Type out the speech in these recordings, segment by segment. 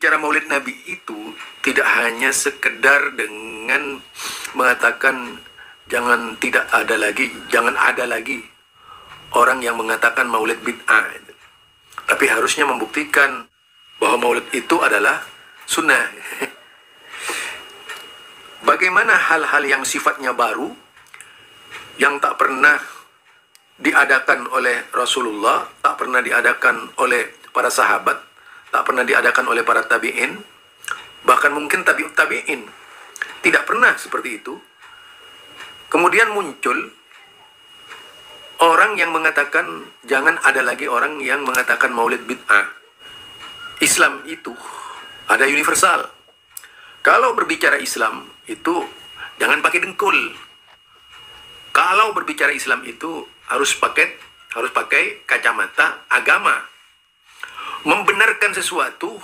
Cara maulid Nabi itu tidak hanya sekedar dengan mengatakan jangan tidak ada lagi, jangan ada lagi orang yang mengatakan maulid bid'ah. Tapi harusnya membuktikan bahwa maulid itu adalah sunnah. Bagaimana hal-hal yang sifatnya baru, yang tak pernah diadakan oleh Rasulullah, tak pernah diadakan oleh para sahabat, tak pernah diadakan oleh para tabi'in, bahkan mungkin tabi tabi'in. Tidak pernah seperti itu. Kemudian muncul orang yang mengatakan jangan ada lagi orang yang mengatakan maulid bid'ah. Islam itu ada universal. Kalau berbicara Islam itu jangan pakai dengkul. Kalau berbicara Islam itu harus pakai harus pakai kacamata agama membenarkan sesuatu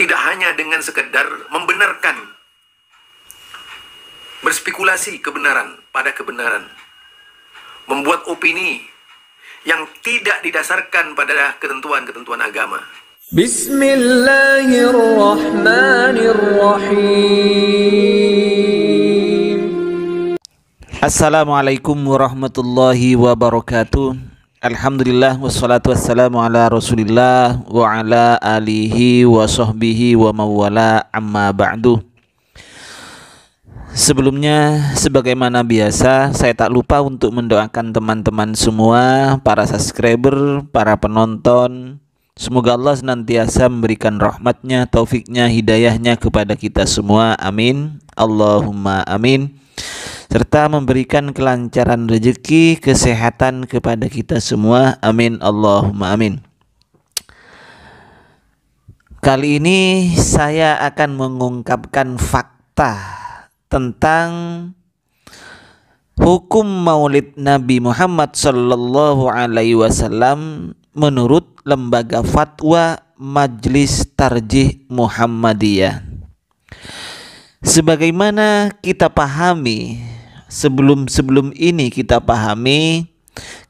tidak hanya dengan sekedar membenarkan berspekulasi kebenaran pada kebenaran membuat opini yang tidak didasarkan pada ketentuan-ketentuan agama Bismillahirrahmanirrahim Assalamualaikum warahmatullahi wabarakatuh Alhamdulillah wassalatu wassalamu ala rasulillah wa ala alihi wa sahbihi wa mawala amma ba'du Sebelumnya sebagaimana biasa saya tak lupa untuk mendoakan teman-teman semua para subscriber, para penonton Semoga Allah senantiasa memberikan rahmatnya, taufiknya, hidayahnya kepada kita semua Amin Allahumma amin serta memberikan kelancaran rezeki, kesehatan kepada kita semua. Amin Allahumma amin. Kali ini saya akan mengungkapkan fakta tentang hukum Maulid Nabi Muhammad sallallahu alaihi wasallam menurut lembaga fatwa Majlis Tarjih Muhammadiyah. Sebagaimana kita pahami sebelum-sebelum ini kita pahami,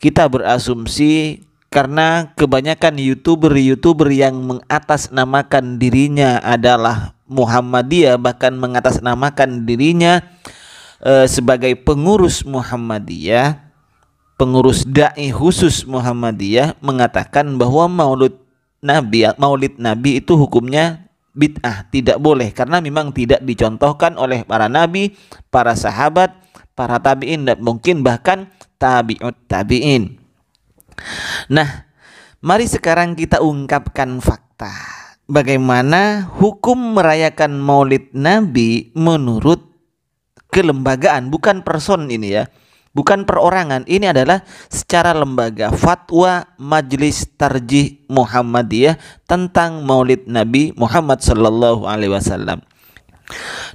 kita berasumsi karena kebanyakan youtuber-youtuber yang mengatasnamakan dirinya adalah Muhammadiyah bahkan mengatasnamakan dirinya e, sebagai pengurus Muhammadiyah, pengurus dai khusus Muhammadiyah mengatakan bahwa Maulid Nabi Maulid Nabi itu hukumnya bid'ah tidak boleh karena memang tidak dicontohkan oleh para nabi, para sahabat para tabi'in dan mungkin bahkan tabi'ut tabi'in. Nah, mari sekarang kita ungkapkan fakta. Bagaimana hukum merayakan Maulid Nabi menurut kelembagaan bukan person ini ya bukan perorangan ini adalah secara lembaga fatwa Majelis Tarjih Muhammadiyah tentang Maulid Nabi Muhammad sallallahu Alaihi Wasallam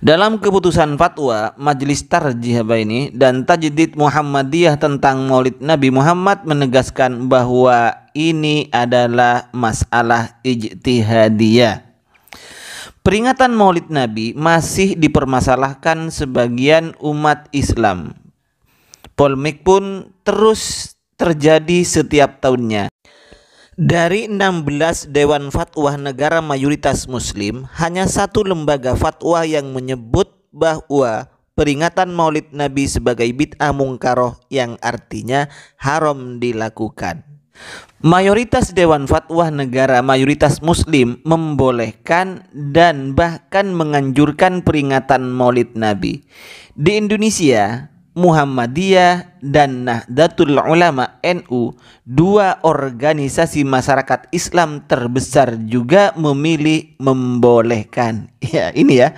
dalam keputusan fatwa Majelis Tarjih ini dan Tajdid Muhammadiyah tentang Maulid Nabi Muhammad menegaskan bahwa ini adalah masalah ijtihadiyah. Peringatan Maulid Nabi masih dipermasalahkan sebagian umat Islam. Polemik pun terus terjadi setiap tahunnya. Dari 16 Dewan Fatwa negara mayoritas muslim, hanya satu lembaga fatwa yang menyebut bahwa peringatan maulid Nabi sebagai bid'ah mungkaroh yang artinya haram dilakukan. Mayoritas dewan fatwa negara mayoritas muslim membolehkan dan bahkan menganjurkan peringatan Maulid Nabi. Di Indonesia, Muhammadiyah dan Nahdlatul Ulama NU, dua organisasi masyarakat Islam terbesar juga memilih membolehkan. Ya, ini ya.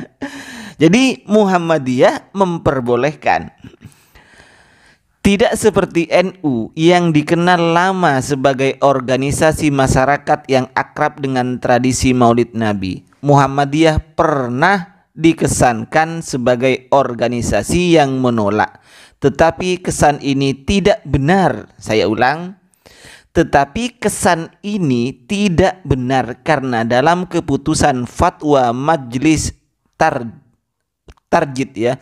Jadi Muhammadiyah memperbolehkan. Tidak seperti NU yang dikenal lama sebagai organisasi masyarakat yang akrab dengan tradisi Maulid Nabi. Muhammadiyah pernah dikesankan sebagai organisasi yang menolak. Tetapi kesan ini tidak benar. Saya ulang. Tetapi kesan ini tidak benar karena dalam keputusan fatwa Majelis Tar Tarjid ya.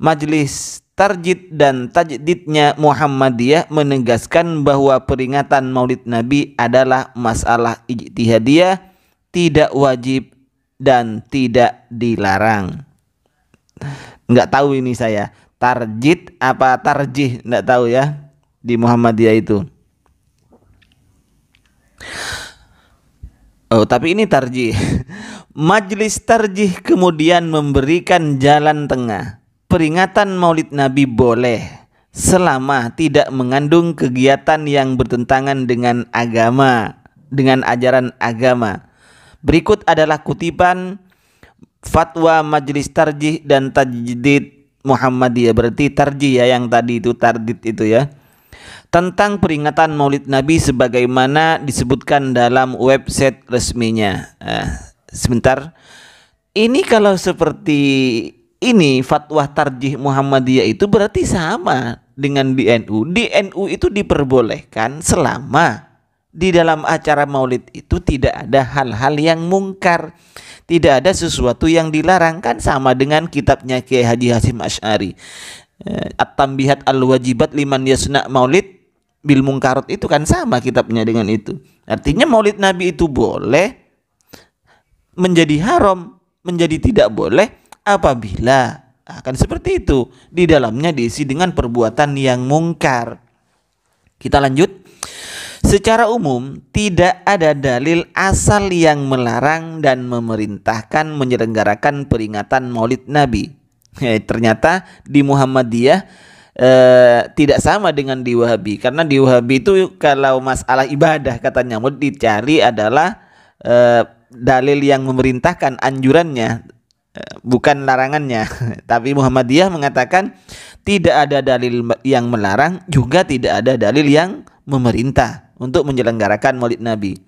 Majelis Tarjid dan tajdidnya Muhammadiyah menegaskan bahwa peringatan Maulid Nabi adalah masalah ijtihadiyah, tidak wajib dan tidak dilarang. Enggak tahu ini saya. Tarjid apa tarjih enggak tahu ya di Muhammadiyah itu. Oh, tapi ini tarjih. Majelis tarjih kemudian memberikan jalan tengah. Peringatan Maulid Nabi boleh selama tidak mengandung kegiatan yang bertentangan dengan agama, dengan ajaran agama Berikut adalah kutipan fatwa Majelis Tarjih dan Tajdid Muhammadiyah. Berarti tarjih ya yang tadi itu tardid itu ya. Tentang peringatan Maulid Nabi sebagaimana disebutkan dalam website resminya. Eh, sebentar. Ini kalau seperti ini fatwa tarjih Muhammadiyah itu berarti sama dengan di NU. Di NU itu diperbolehkan selama di dalam acara maulid itu tidak ada hal-hal yang mungkar tidak ada sesuatu yang dilarang kan sama dengan kitabnya Kiai Haji Hasim Ash'ari eh, At-Tambihat Al-Wajibat Liman Yasna Maulid Bil Mungkarot itu kan sama kitabnya dengan itu artinya maulid Nabi itu boleh menjadi haram menjadi tidak boleh apabila akan ah, seperti itu di dalamnya diisi dengan perbuatan yang mungkar kita lanjut Secara umum, tidak ada dalil asal yang melarang dan memerintahkan menyelenggarakan peringatan Maulid Nabi. Eh, ternyata di Muhammadiyah eh, tidak sama dengan di Wahabi karena di Wahabi itu kalau masalah ibadah katanya mau dicari adalah eh, dalil yang memerintahkan anjurannya eh, bukan larangannya. Tapi Muhammadiyah mengatakan tidak ada dalil yang melarang juga tidak ada dalil yang memerintah untuk menyelenggarakan Maulid Nabi.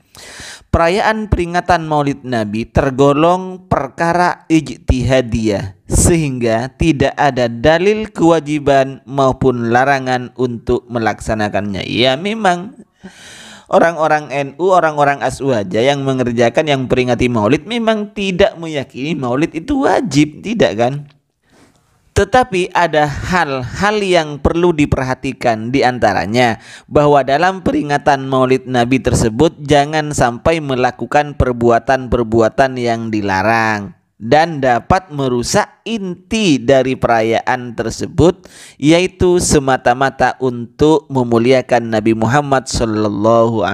Perayaan peringatan Maulid Nabi tergolong perkara ijtihadiyah sehingga tidak ada dalil kewajiban maupun larangan untuk melaksanakannya. Ya memang orang-orang NU, orang-orang aswaja yang mengerjakan yang peringati Maulid memang tidak meyakini Maulid itu wajib, tidak kan? Tetapi ada hal-hal yang perlu diperhatikan di antaranya bahwa dalam peringatan Maulid Nabi tersebut jangan sampai melakukan perbuatan-perbuatan yang dilarang dan dapat merusak inti dari perayaan tersebut yaitu semata-mata untuk memuliakan Nabi Muhammad SAW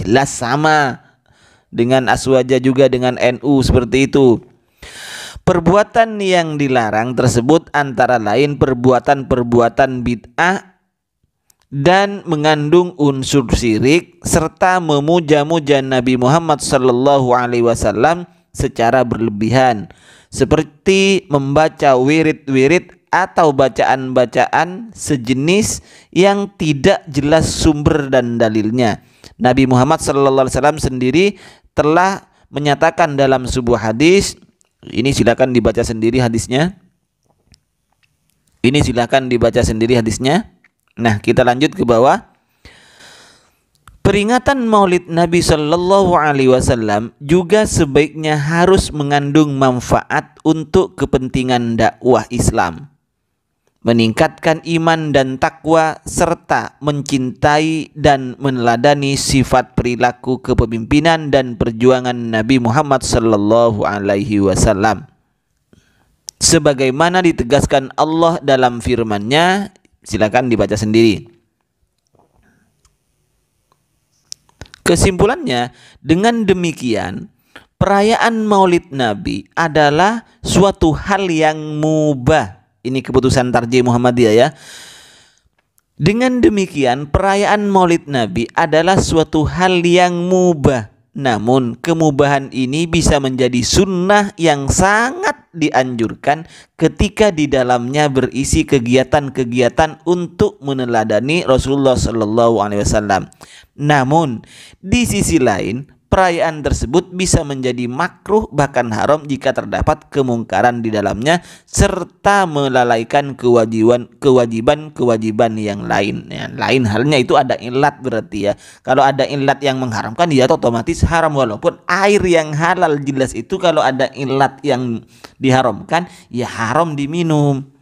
Jelas sama dengan Aswaja juga dengan NU seperti itu. Perbuatan yang dilarang tersebut antara lain perbuatan-perbuatan bid'ah dan mengandung unsur syirik serta memuja-muja Nabi Muhammad sallallahu alaihi wasallam secara berlebihan seperti membaca wirid-wirid atau bacaan-bacaan sejenis yang tidak jelas sumber dan dalilnya. Nabi Muhammad sallallahu alaihi wasallam sendiri telah menyatakan dalam sebuah hadis ini silakan dibaca sendiri hadisnya. Ini silakan dibaca sendiri hadisnya. Nah, kita lanjut ke bawah. Peringatan Maulid Nabi Shallallahu Alaihi Wasallam juga sebaiknya harus mengandung manfaat untuk kepentingan dakwah Islam meningkatkan iman dan takwa, serta mencintai dan meneladani sifat perilaku kepemimpinan dan perjuangan Nabi Muhammad Sallallahu Alaihi Wasallam. Sebagaimana ditegaskan Allah dalam firman-Nya, silakan dibaca sendiri. Kesimpulannya, dengan demikian, perayaan Maulid Nabi adalah suatu hal yang mubah ini keputusan Tarji Muhammadiyah ya. Dengan demikian, perayaan Maulid Nabi adalah suatu hal yang mubah. Namun, kemubahan ini bisa menjadi sunnah yang sangat dianjurkan ketika di dalamnya berisi kegiatan-kegiatan untuk meneladani Rasulullah Shallallahu Alaihi Wasallam. Namun, di sisi lain, perayaan tersebut bisa menjadi makruh bahkan haram jika terdapat kemungkaran di dalamnya serta melalaikan kewajiban kewajiban kewajiban yang lain ya, lain halnya itu ada ilat berarti ya kalau ada ilat yang mengharamkan dia ya otomatis haram walaupun air yang halal jelas itu kalau ada ilat yang diharamkan ya haram diminum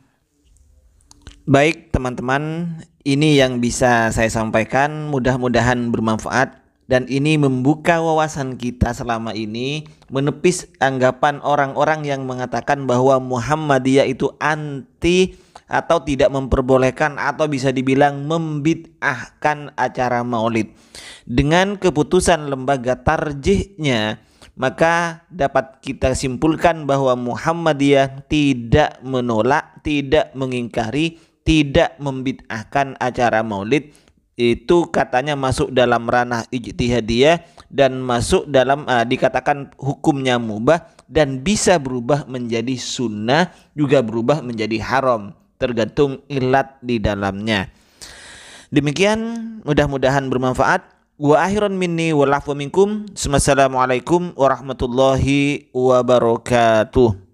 baik teman-teman ini yang bisa saya sampaikan mudah-mudahan bermanfaat dan ini membuka wawasan kita selama ini menepis anggapan orang-orang yang mengatakan bahwa Muhammadiyah itu anti atau tidak memperbolehkan atau bisa dibilang membid'ahkan acara maulid. Dengan keputusan lembaga tarjihnya, maka dapat kita simpulkan bahwa Muhammadiyah tidak menolak, tidak mengingkari, tidak membid'ahkan acara maulid itu katanya masuk dalam ranah ijtihadiyah dan masuk dalam uh, dikatakan hukumnya mubah dan bisa berubah menjadi sunnah juga berubah menjadi haram tergantung ilat di dalamnya. Demikian mudah-mudahan bermanfaat. Wa akhiran minni wa minkum. Assalamualaikum warahmatullahi wabarakatuh.